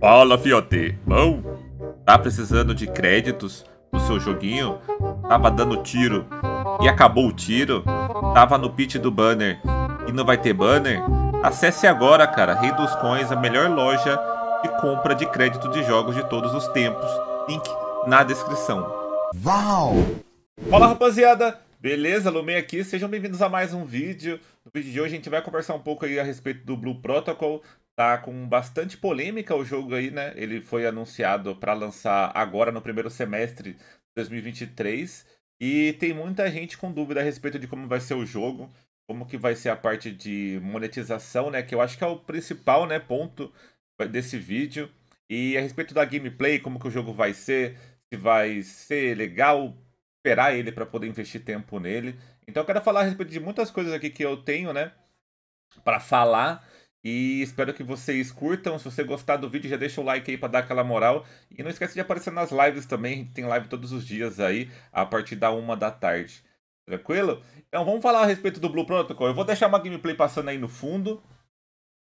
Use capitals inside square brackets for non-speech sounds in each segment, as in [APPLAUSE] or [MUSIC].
Fala, fiote. Bom? Tá precisando de créditos no seu joguinho? Tava dando tiro e acabou o tiro? Tava no pit do banner e não vai ter banner? Acesse agora, cara, Rei dos Coins, a melhor loja de compra de crédito de jogos de todos os tempos. Link na descrição. Uau! Fala, rapaziada! Beleza? Lumei aqui. Sejam bem-vindos a mais um vídeo. No vídeo de hoje a gente vai conversar um pouco aí a respeito do Blue Protocol, Tá com bastante polêmica o jogo aí, né? Ele foi anunciado para lançar agora no primeiro semestre de 2023 e tem muita gente com dúvida a respeito de como vai ser o jogo, como que vai ser a parte de monetização, né? Que eu acho que é o principal, né, ponto desse vídeo. E a respeito da gameplay, como que o jogo vai ser, se vai ser legal esperar ele para poder investir tempo nele. Então eu quero falar a respeito de muitas coisas aqui que eu tenho, né, para falar e espero que vocês curtam. Se você gostar do vídeo, já deixa o like aí para dar aquela moral. E não esquece de aparecer nas lives também. Tem live todos os dias aí, a partir da uma da tarde. Tranquilo? Então vamos falar a respeito do Blue Protocol. Eu vou deixar uma gameplay passando aí no fundo,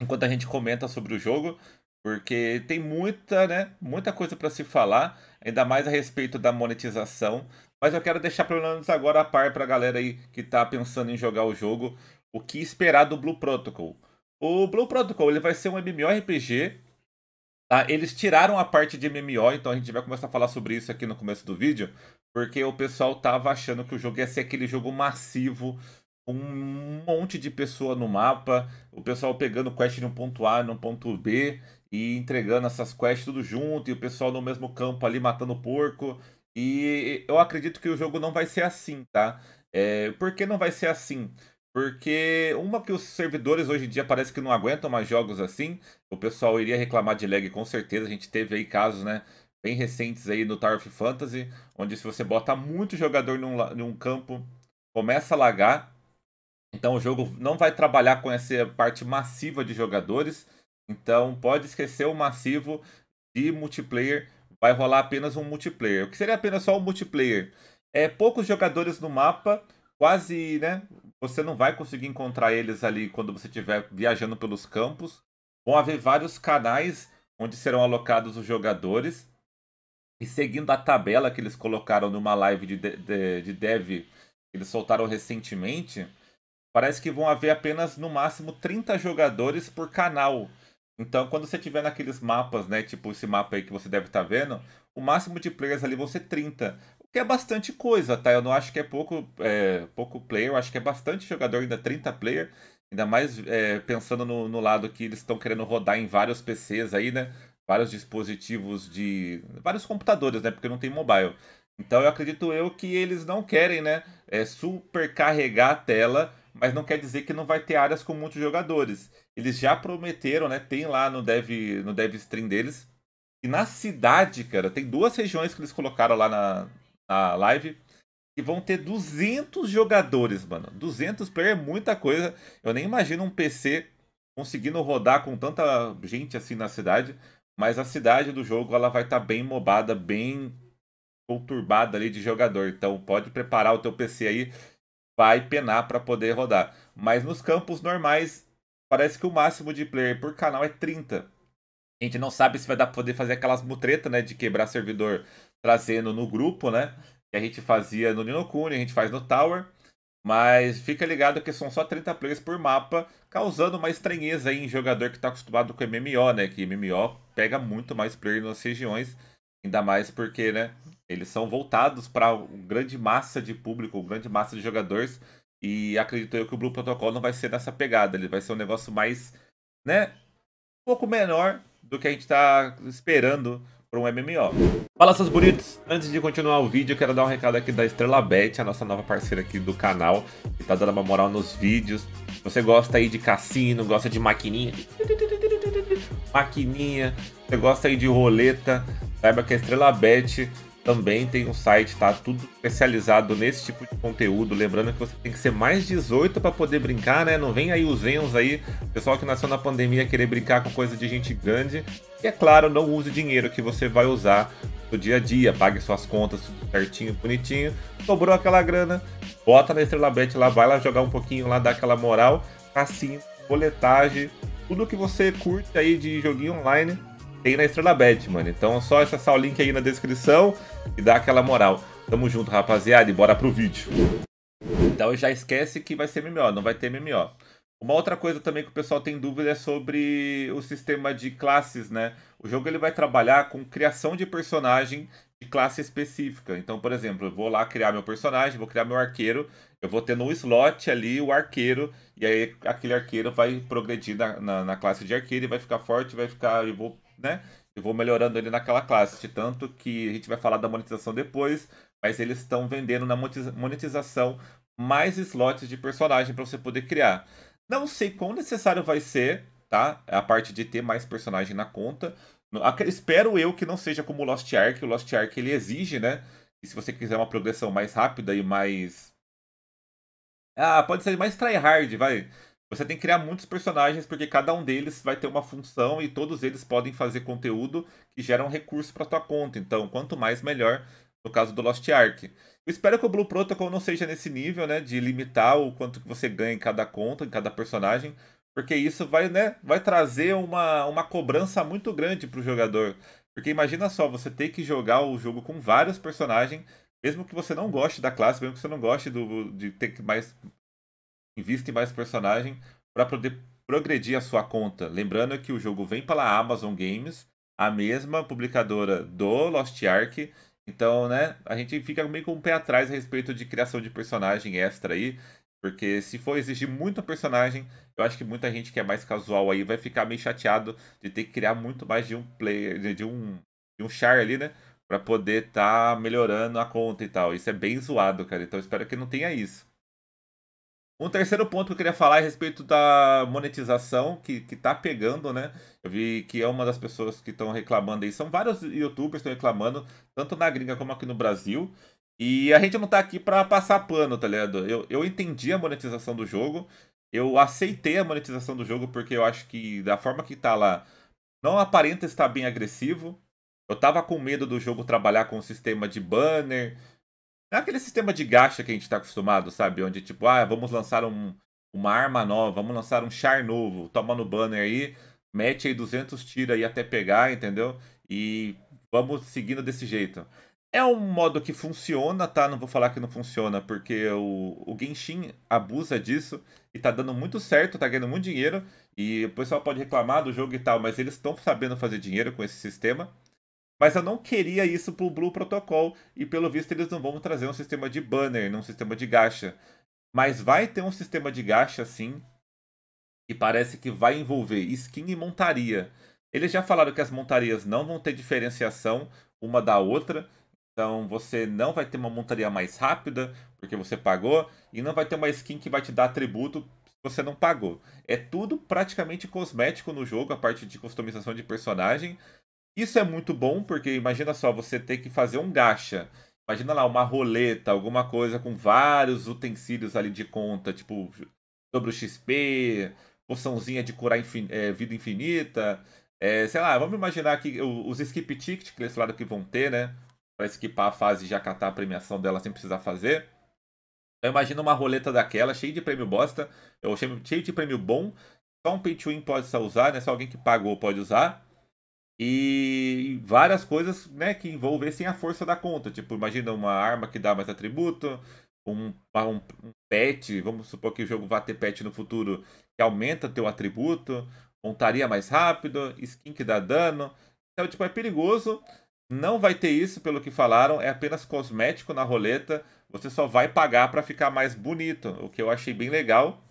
enquanto a gente comenta sobre o jogo. Porque tem muita, né, muita coisa para se falar, ainda mais a respeito da monetização. Mas eu quero deixar pelo menos agora a par para a galera aí que está pensando em jogar o jogo, o que esperar do Blue Protocol. O Blue Protocol ele vai ser um MMORPG. Tá? Eles tiraram a parte de MMO, então a gente vai começar a falar sobre isso aqui no começo do vídeo, porque o pessoal tava achando que o jogo ia ser aquele jogo massivo, um monte de pessoa no mapa, o pessoal pegando quest de um ponto A, num ponto B, e entregando essas quests tudo junto, e o pessoal no mesmo campo ali matando porco. E eu acredito que o jogo não vai ser assim, tá? É, por que não vai ser assim? Porque uma que os servidores hoje em dia parece que não aguentam mais jogos assim. O pessoal iria reclamar de lag com certeza. A gente teve aí casos, né? Bem recentes aí no Tower of Fantasy, onde se você bota muito jogador num, num campo, começa a lagar. Então o jogo não vai trabalhar com essa parte massiva de jogadores. Então pode esquecer o massivo de multiplayer. Vai rolar apenas um multiplayer. O que seria apenas só um multiplayer? É poucos jogadores no mapa, quase, né? Você não vai conseguir encontrar eles ali quando você estiver viajando pelos campos. Vão haver vários canais onde serão alocados os jogadores. E seguindo a tabela que eles colocaram numa live de, de, de dev que eles soltaram recentemente, parece que vão haver apenas no máximo 30 jogadores por canal. Então, quando você estiver naqueles mapas, né, tipo esse mapa aí que você deve estar tá vendo, o máximo de players ali vão ser 30 que é bastante coisa, tá? Eu não acho que é pouco, é, pouco player, eu acho que é bastante jogador, ainda 30 player, ainda mais é, pensando no, no, lado que eles estão querendo rodar em vários PCs aí, né? Vários dispositivos de. vários computadores, né? Porque não tem mobile. Então eu acredito eu que eles não querem, né? É, supercarregar a tela, mas não quer dizer que não vai ter áreas com muitos jogadores. Eles já prometeram, né? Tem lá no dev, no dev stream deles. E na cidade, cara, tem duas regiões que eles colocaram lá na, na live. E vão ter 200 jogadores, mano. 200 player é muita coisa. Eu nem imagino um PC conseguindo rodar com tanta gente assim na cidade. Mas a cidade do jogo ela vai estar tá bem mobada, bem conturbada ali de jogador. Então pode preparar o teu PC aí, vai penar para poder rodar. Mas nos campos normais, parece que o máximo de player por canal é 30. A gente não sabe se vai dar pra poder fazer aquelas mutretas, né? De quebrar servidor trazendo no grupo, né? Que a gente fazia no Ninokuni, a gente faz no Tower. Mas fica ligado que são só 30 players por mapa, causando uma estranheza em jogador que está acostumado com MMO, né? Que MMO pega muito mais players nas regiões, ainda mais porque, né? Eles são voltados para grande massa de público, grande massa de jogadores. E acredito eu que o Blue Protocol não vai ser nessa pegada. Ele vai ser um negócio mais, né? Um pouco menor do que a gente está esperando para um MMO. Fala seus bonitos! Antes de continuar o vídeo, quero dar um recado aqui da Estrela Bet, a nossa nova parceira aqui do canal, que tá dando uma moral nos vídeos. Se você gosta aí de cassino, gosta de maquininha, maquininha, você gosta aí de roleta, saiba que a Estrela Bet também tem um site, tá? Tudo especializado nesse tipo de conteúdo. Lembrando que você tem que ser mais 18 para poder brincar, né? Não vem aí os Zens aí, pessoal que nasceu na pandemia querer brincar com coisa de gente grande. E é claro, não use dinheiro que você vai usar no dia a dia. Pague suas contas tudo certinho, bonitinho. Sobrou aquela grana, bota na Estrela Bet lá, vai lá jogar um pouquinho lá, dá aquela moral. Assim, boletagem, tudo que você curte aí de joguinho online tem na Estrela Bet, mano. Então é só acessar o link aí na descrição e dar aquela moral. Tamo junto, rapaziada, e bora pro vídeo. Então já esquece que vai ser MMO, não vai ter MMO. Uma outra coisa também que o pessoal tem dúvida é sobre o sistema de classes, né? O jogo ele vai trabalhar com criação de personagem de classe específica. Então, por exemplo, eu vou lá criar meu personagem, vou criar meu arqueiro, eu vou ter no slot ali o arqueiro, e aí aquele arqueiro vai progredir na, na, na classe de arqueiro e vai ficar forte, vai ficar. vou né? Eu vou melhorando ele naquela classe, de tanto que a gente vai falar da monetização depois, mas eles estão vendendo na monetização mais slots de personagem para você poder criar. Não sei quão necessário vai ser, tá? É a parte de ter mais personagem na conta. Espero eu que não seja como o Lost Ark. O Lost Ark ele exige, né? E se você quiser uma progressão mais rápida e mais. Ah, pode ser mais tryhard, vai. Você tem que criar muitos personagens porque cada um deles vai ter uma função e todos eles podem fazer conteúdo que geram recurso para tua conta. Então, quanto mais melhor no caso do Lost Ark. Eu espero que o Blue Protocol não seja nesse nível, né, de limitar o quanto que você ganha em cada conta, em cada personagem, porque isso vai, né, vai trazer uma, uma cobrança muito grande para o jogador. Porque imagina só, você ter que jogar o jogo com vários personagens, mesmo que você não goste da classe, mesmo que você não goste do, de ter mais invista em mais personagem para poder progredir a sua conta. Lembrando que o jogo vem pela Amazon Games, a mesma publicadora do Lost Ark. Então, né, a gente fica meio com um pé atrás a respeito de criação de personagem extra aí. Porque se for exigir muito personagem, eu acho que muita gente que é mais casual aí vai ficar meio chateado de ter que criar muito mais de um player, de um, de um char ali, né? Pra poder tá melhorando a conta e tal. Isso é bem zoado, cara. Então espero que não tenha isso. Um terceiro ponto que eu queria falar é a respeito da monetização, que, que tá pegando, né? Eu vi que é uma das pessoas que estão reclamando aí. São vários youtubers que estão reclamando, tanto na gringa como aqui no Brasil. E a gente não tá aqui pra passar pano, tá ligado? Eu, eu entendi a monetização do jogo, eu aceitei a monetização do jogo porque eu acho que da forma que tá lá, não aparenta estar bem agressivo. Eu tava com medo do jogo trabalhar com um sistema de banner, é aquele sistema de gacha que a gente tá acostumado, sabe? Onde, tipo, ah, vamos lançar um, uma arma nova, vamos lançar um char novo, toma no banner aí, mete aí 200 tira aí até pegar, entendeu? E vamos seguindo desse jeito. É um modo que funciona, tá? Não vou falar que não funciona, porque o, o Genshin abusa disso e tá dando muito certo, tá ganhando muito dinheiro. E o pessoal pode reclamar do jogo e tal, mas eles estão sabendo fazer dinheiro com esse sistema. Mas eu não queria isso pro Blue Protocol e pelo visto eles não vão trazer um sistema de banner, um sistema de gacha. Mas vai ter um sistema de gacha sim, que parece que vai envolver skin e montaria. Eles já falaram que as montarias não vão ter diferenciação uma da outra, então você não vai ter uma montaria mais rápida, porque você pagou, e não vai ter uma skin que vai te dar atributo se você não pagou. É tudo praticamente cosmético no jogo, a parte de customização de personagem. Isso é muito bom, porque imagina só, você ter que fazer um gacha. Imagina lá, uma roleta, alguma coisa com vários utensílios ali de conta, tipo, sobre o XP, poçãozinha de curar infin é, vida infinita. É, sei lá, vamos imaginar que os skip ticket que eles falaram que vão ter, né? Pra skipar a fase e já catar a premiação dela sem precisar fazer. Eu então, imagino uma roleta daquela, cheia de prêmio bosta, ou cheio de prêmio bom. Só um pay win pode usar, né? Só alguém que pagou pode usar e várias coisas né, que envolvessem a força da conta. Tipo, imagina uma arma que dá mais atributo, um, um, um pet, vamos supor que o jogo vá ter pet no futuro que aumenta teu atributo, montaria mais rápido, skin que dá dano. Então, tipo, é perigoso. Não vai ter isso, pelo que falaram, é apenas cosmético na roleta. Você só vai pagar para ficar mais bonito, o que eu achei bem legal.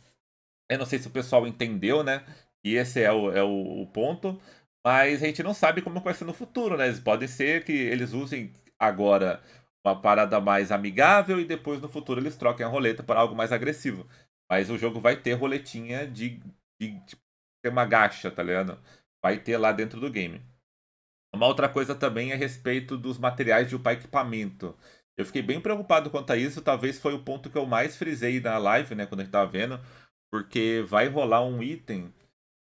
Eu não sei se o pessoal entendeu, né? E esse é o, é o, o ponto. Mas a gente não sabe como vai ser no futuro, né? Pode ser que eles usem agora uma parada mais amigável e depois no futuro eles troquem a roleta para algo mais agressivo. Mas o jogo vai ter roletinha de, de, de tipo, ter uma gacha, tá ligado? Vai ter lá dentro do game. Uma outra coisa também é a respeito dos materiais de upar equipamento. Eu fiquei bem preocupado quanto a isso, talvez foi o ponto que eu mais frisei na live, né, quando a gente tava vendo, porque vai rolar um item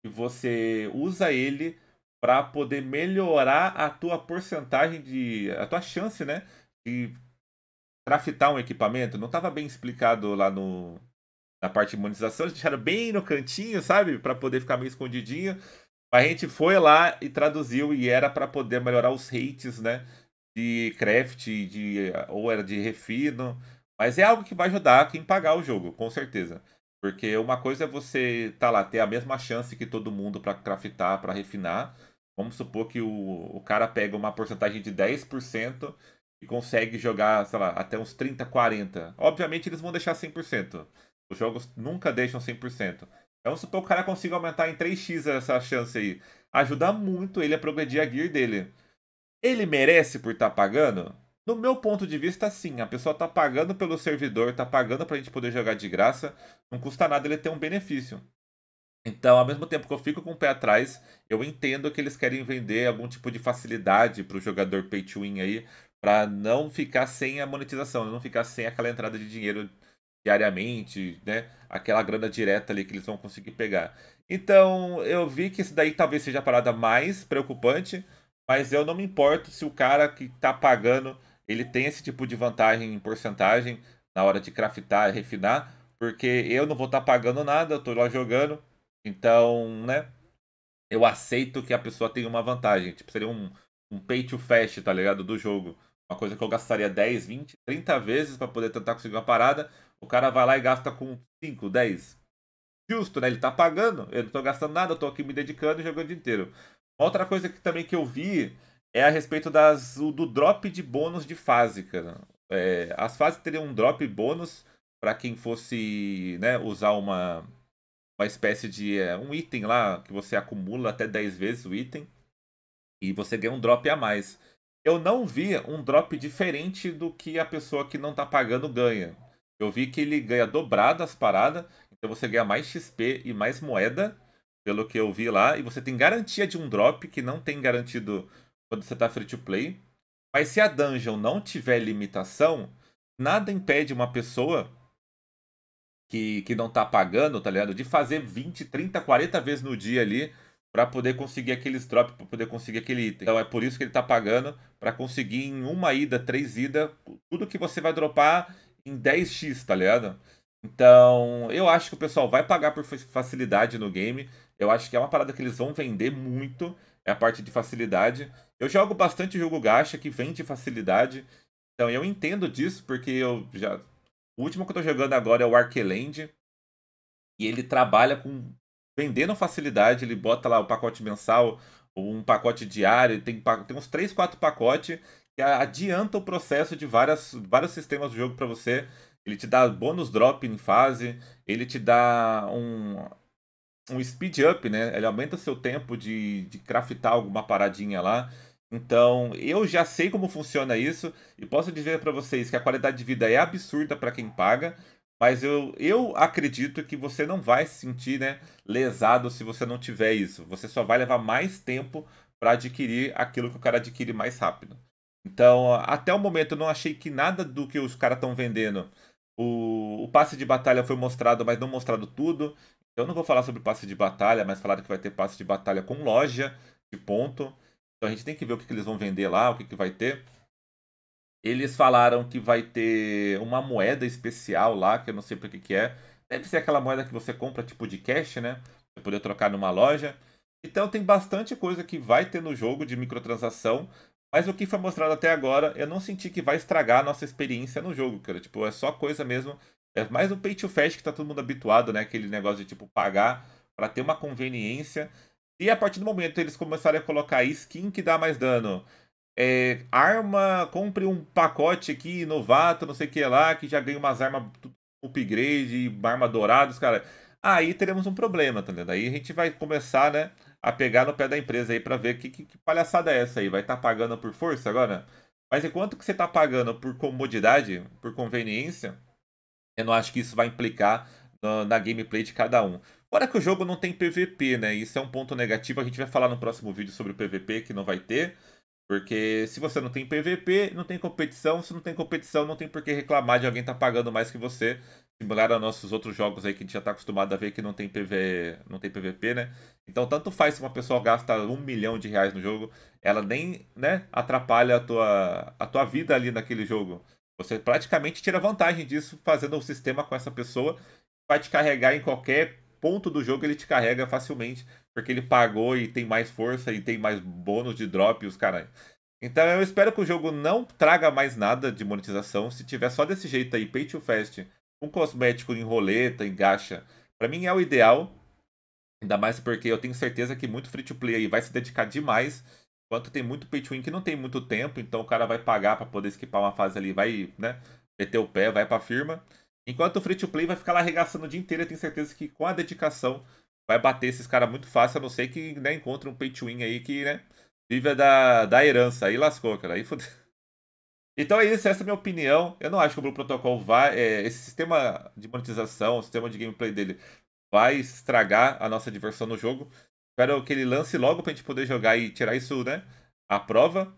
que você usa ele para poder melhorar a tua porcentagem de. a tua chance, né? De craftar um equipamento. Não estava bem explicado lá no. Na parte de imunização, eles deixaram bem no cantinho, sabe? para poder ficar meio escondidinho. a gente foi lá e traduziu e era para poder melhorar os rates, né? De craft, de ou era de refino. Mas é algo que vai ajudar quem pagar o jogo, com certeza. Porque uma coisa é você tá lá ter a mesma chance que todo mundo para craftar, para refinar. Vamos supor que o, o cara pega uma porcentagem de 10% e consegue jogar, sei lá, até uns 30, 40. Obviamente eles vão deixar 100%. Os jogos nunca deixam 100%. Vamos supor que o cara consiga aumentar em 3x essa chance aí. Ajuda muito ele a progredir a gear dele. Ele merece por estar tá pagando? No meu ponto de vista, sim. A pessoa está pagando pelo servidor, está pagando para a gente poder jogar de graça. Não custa nada ele ter um benefício. Então, ao mesmo tempo que eu fico com o pé atrás, eu entendo que eles querem vender algum tipo de facilidade para o jogador pay to win aí, para não ficar sem a monetização, não ficar sem aquela entrada de dinheiro diariamente, né? Aquela grana direta ali que eles vão conseguir pegar. Então, eu vi que isso daí talvez seja a parada mais preocupante, mas eu não me importo se o cara que está pagando, ele tem esse tipo de vantagem em porcentagem na hora de craftar e refinar, porque eu não vou estar tá pagando nada, eu estou lá jogando, então, né? Eu aceito que a pessoa tenha uma vantagem. Tipo, seria um, um pay to fast, tá ligado? Do jogo. Uma coisa que eu gastaria 10, 20, 30 vezes para poder tentar conseguir uma parada. O cara vai lá e gasta com 5, 10. Justo, né? Ele tá pagando. Eu não tô gastando nada, eu tô aqui me dedicando e jogando o dia inteiro. Uma outra coisa que também que eu vi é a respeito das, do drop de bônus de fase, cara. Né. É, as fases teriam um drop bônus para quem fosse né, usar uma uma espécie de. É, um item lá que você acumula até 10 vezes o item. E você ganha um drop a mais. Eu não vi um drop diferente do que a pessoa que não tá pagando ganha. Eu vi que ele ganha dobrado as paradas. Então você ganha mais XP e mais moeda. Pelo que eu vi lá. E você tem garantia de um drop que não tem garantido quando você tá free to play. Mas se a dungeon não tiver limitação, nada impede uma pessoa que, que não tá pagando, tá ligado? De fazer 20, 30, 40 vezes no dia ali para poder conseguir aqueles drops, para poder conseguir aquele item. Então é por isso que ele tá pagando para conseguir em uma ida, três ida, tudo que você vai dropar em 10x, tá ligado? Então, eu acho que o pessoal vai pagar por facilidade no game. Eu acho que é uma parada que eles vão vender muito, é a parte de facilidade. Eu jogo bastante jogo gacha que vende facilidade. Então, eu entendo disso porque eu já o último que eu tô jogando agora é o Arkeland. E ele trabalha com. vendendo facilidade. Ele bota lá o pacote mensal, ou um pacote diário. Tem, tem uns 3, 4 pacotes que adianta o processo de várias, vários sistemas do jogo para você. Ele te dá bônus drop em fase, ele te dá um, um speed up, né? Ele aumenta o seu tempo de, de craftar alguma paradinha lá. Então, eu já sei como funciona isso e posso dizer para vocês que a qualidade de vida é absurda para quem paga, mas eu, eu acredito que você não vai se sentir né, lesado se você não tiver isso. Você só vai levar mais tempo para adquirir aquilo que o cara adquire mais rápido. Então, até o momento, eu não achei que nada do que os caras estão vendendo. O, o passe de batalha foi mostrado, mas não mostrado tudo. Então, eu não vou falar sobre passe de batalha, mas falaram que vai ter passe de batalha com loja de ponto. Então a gente tem que ver o que, que eles vão vender lá, o que, que vai ter. Eles falaram que vai ter uma moeda especial lá, que eu não sei para que, que é. Deve ser aquela moeda que você compra tipo de cash, né? Pra poder trocar numa loja. Então tem bastante coisa que vai ter no jogo de microtransação. Mas o que foi mostrado até agora, eu não senti que vai estragar a nossa experiência no jogo, cara. Tipo, é só coisa mesmo. É mais um pay to fast que tá todo mundo habituado, né? Aquele negócio de tipo pagar para ter uma conveniência. E a partir do momento eles começarem a colocar skin que dá mais dano, é, arma, compre um pacote aqui, novato, não sei o que lá, que já ganha umas armas upgrade, arma douradas, cara. Aí teremos um problema, tá entendendo? Aí a gente vai começar, né, a pegar no pé da empresa aí pra ver que, que, que palhaçada é essa aí. Vai estar tá pagando por força agora? Mas enquanto que você tá pagando por comodidade, por conveniência, eu não acho que isso vai implicar na gameplay de cada um. Fora que o jogo não tem PVP, né? Isso é um ponto negativo. A gente vai falar no próximo vídeo sobre o PVP, que não vai ter. Porque se você não tem PVP, não tem competição. Se não tem competição, não tem por que reclamar de alguém estar tá pagando mais que você. Similar a nossos outros jogos aí que a gente já está acostumado a ver que não tem, PV... não tem PVP, né? Então, tanto faz se uma pessoa gasta um milhão de reais no jogo, ela nem né, atrapalha a tua, a tua vida ali naquele jogo. Você praticamente tira vantagem disso fazendo um sistema com essa pessoa. Vai te carregar em qualquer ponto do jogo ele te carrega facilmente, porque ele pagou e tem mais força e tem mais bônus de drop e os caras. Então eu espero que o jogo não traga mais nada de monetização. Se tiver só desse jeito aí, pay to fast, um cosmético em roleta, em gacha, para mim é o ideal. Ainda mais porque eu tenho certeza que muito free to play aí vai se dedicar demais. Enquanto tem muito pay to win que não tem muito tempo, então o cara vai pagar para poder esquipar uma fase ali, vai, né, meter o pé, vai pra firma. Enquanto o free to play vai ficar lá arregaçando o dia inteiro, eu tenho certeza que com a dedicação vai bater esses caras muito fácil, a não ser que né, encontre um pay to win aí que né, vive da, da herança. Aí lascou, cara. Aí fudeu. [LAUGHS] Então é isso, essa é a minha opinião. Eu não acho que o Blue Protocol vai. É, esse sistema de monetização, o sistema de gameplay dele, vai estragar a nossa diversão no jogo. Espero que ele lance logo pra gente poder jogar e tirar isso, né? A prova.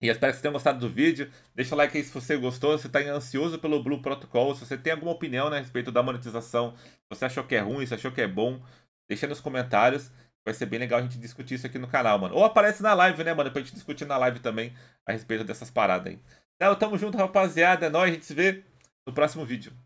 E espero que vocês tenham gostado do vídeo. Deixa o like aí se você gostou, se você está ansioso pelo Blue Protocol, se você tem alguma opinião né, a respeito da monetização, se você achou que é ruim, se achou que é bom, deixa nos comentários. Vai ser bem legal a gente discutir isso aqui no canal, mano. Ou aparece na live, né, mano? Pra gente discutir na live também a respeito dessas paradas aí. Então, tamo junto, rapaziada. É nóis, a gente se vê no próximo vídeo.